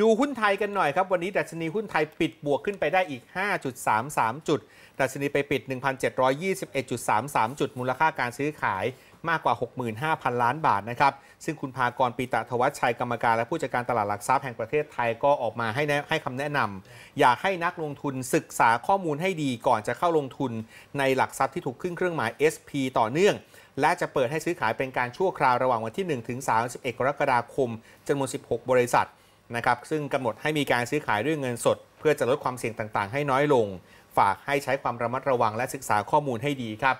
ดูหุ้นไทยกันหน่อยครับ วันนี้ ดัชนีหุ้นไทยปิดบวกขึ้นไปได้อีก 5.33 จุด ดัชนีไปปิด 1,721.33 จุด มูลค่าการซื้อขายมากกว่า 65,000 ล้านบาทนะครับซึ่งคุณพากรปีตะทวัชชัยกรรมการและผู้จัดการตลาดหลักทรัพย์แห่งประเทศไทยก็ออกมาให้ให้คำแนะนำอยากให้นักลงทุนศึกษาข้อมูลให้ดีก่อนจะเข้าลงทุน ในหลักทรัพย์ที่ถูกขึ้นเครื่องหมาย SP ต่อเนื่อง และจะเปิดให้ซื้อขายเป็นการชั่วคราวระหว่างวันที่1ถึง31กรกฎาคมจำนวน 16 บริษัทนะครับ ซึ่งกำหนดให้มีการซื้อขายด้วยเงินสด เพื่อจะลดความเสี่ยงต่างๆให้น้อยลง ฝากให้ใช้ความระมัดระวังและศึกษาข้อมูลให้ดีครับ